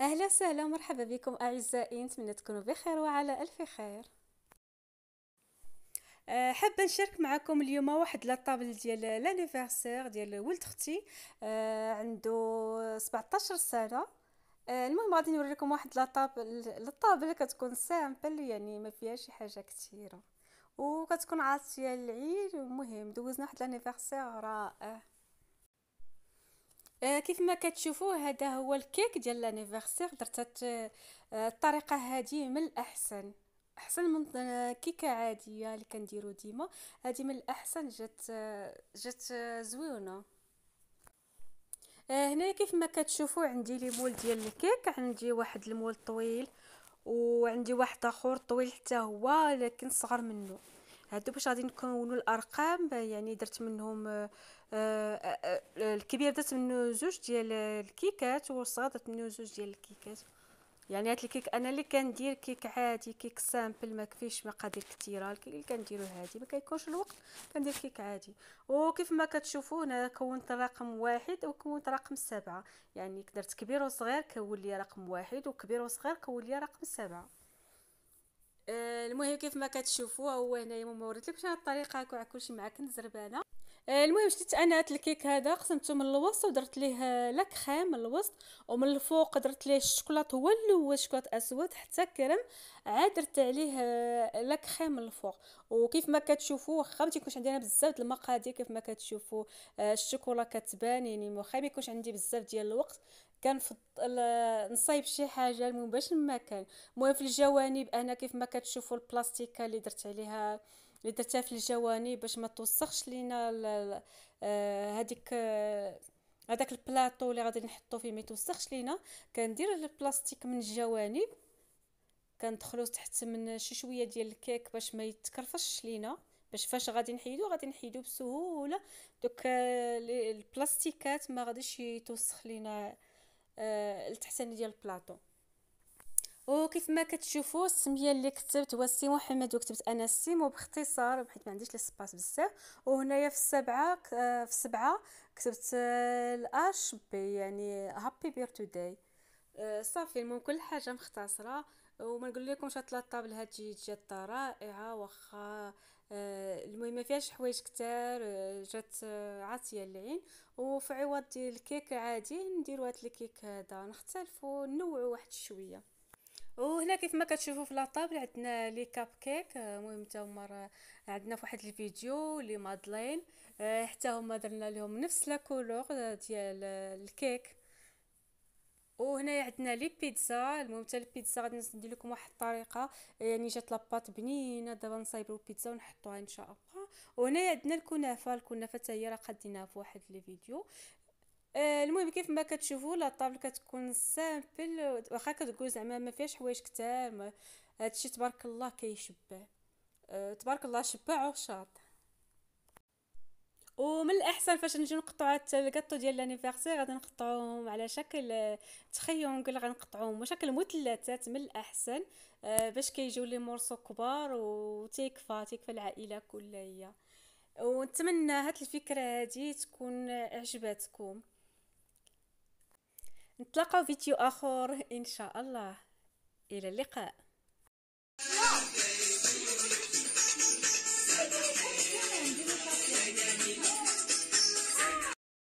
اهلا وسهلا ومرحبا بكم اعزائي نتمنى تكونوا بخير وعلى الف خير أه، حابه نشارك معكم اليوم واحد لا طابل ديال لانيفرسير ديال ولد اختي أه، عنده 17 سنه أه، المهم غادي نوريكم واحد لا طابل الطابله كتكون سامبل يعني ما فيها شي حاجه كثيره وكتكون عاطيه العيد المهم دوزنا واحد لانيفرسير رائع آه، كيف ما كتشوفوا هذا هو الكيك ديال لانيفرسير درت آه، الطريقه هذه من الاحسن احسن من آه، كيكه عاديه اللي كنديرو ديما هذه من الاحسن جات جات زويونه هنا كيف ما كتشوفوا عندي لي مول ديال الكيك عندي واحد المول طويل وعندي واحد اخر طويل حتى هو لكن صغر منه هادو باش غادي نكونوا الارقام يعني درت منهم آه، آه، آه، الكبير درت منه زوج ديال الكيكات والصغير درت منه زوج ديال الكيكات يعني هاد الكيك انا اللي كندير كيك عادي كيك سامبل ما كفيش مقادير كثيره الكيك اللي كنديرو هادي ما كيكونش الوقت كندير كيك عادي وكيف ما كتشوفوا انا كونت رقم واحد وكونت رقم سبعة يعني درت كبير وصغير كون لي رقم واحد وكبير وصغير كون لي رقم سبعة آه، المهم كيف ما كتشوفوا هو هنايا ما وريت هاد الطريقه كاع كلشي مع كنز زربانه آه، المهم شديت انا هاد الكيك هذا قسمته من الوسط ودرت ليه آه، لا كريم من الوسط ومن الفوق درت ليه الشوكولات هو الاول شوكولات اسود حتى كرم عاد درت عليه آه، لا كريم من الفوق وكيف ما كتشوفوا واخا ما تيكونش انا بزاف المقادير كيف ما كتشوفوا الشوكولا كتبان يعني واخا ما يكونش عندي بزاف ديال الوقت كنفضل نصايب شي حاجه المهم باش المكان المهم في الجوانب انا كيف ما كتشوفوا البلاستيكه اللي درت عليها اللي درتها في الجواني باش ما توسخش لينا آه، هذيك آه، هذاك البلاطو اللي غادي نحطو فيه ما يتوسخش لينا كندير البلاستيك من الجوانب كندخلو تحت من شي شويه ديال الكيك باش ما يتكرفش لينا باش فاش غادي نحيدو غادي نحيدو بسهوله دوك آه، البلاستيكات ما غاديش يتوسخ لينا التحتاني ديال البلاطو وكيف ما كتشوفوا السميه اللي كتبت هو سي محمد وكتبت انا السيم باختصار حيت ما عنديش لسباس بزاف وهنايا في السبعه في السبعه كتبت آه، الاش بي يعني هابي آه، داي صافي المهم كل حاجه مختصره وما نقول لكمش هاد الطابل جات رائعه واخا آه، المهم ما فيهاش حوايج كتار جات عاطيه للعين وفي عوض ديال الكيك عادي نديرو هاد الكيك هذا نختلفو نوعو واحد شويه وهنا كيف ما كتشوفوا في لاطابل عندنا لي كاب كيك آه، المهم حتى هما عندنا في واحد الفيديو لي مادلين آه، حتى هما درنا لهم نفس لا كولور آه، ديال الكيك وهنا عندنا لي بيتزا المهم حتى البيتزا غادي ندير لكم واحد الطريقه يعني جات لاباط بنينه دابا نصايبوا البيتزا ونحطوها ان شاء الله وهنا عندنا الكنافه الكنافه حتى هي راه قديناها في واحد الفيديو آه، المهم كيف ما كتشوفوا لا الطابل كتكون سامبل واخا كتقول زعما ما فيهاش حوايج كثار هادشي تبارك الله كيشبع أه تبارك الله شبع وشاط ومن الاحسن فاش نجيو نقطعوا الكاطو ديال لانيفيرسير غادي نقطعوهم على شكل آه، تخيون قال غنقطعوهم وشكل مثلثات من الاحسن أه باش كيجيو لي مورسو كبار وتيكفى تيكفى العائله كلها هي ونتمنى هاد الفكره هادي تكون عجبتكم نتلاقاو فيديو اخر ان شاء الله الى اللقاء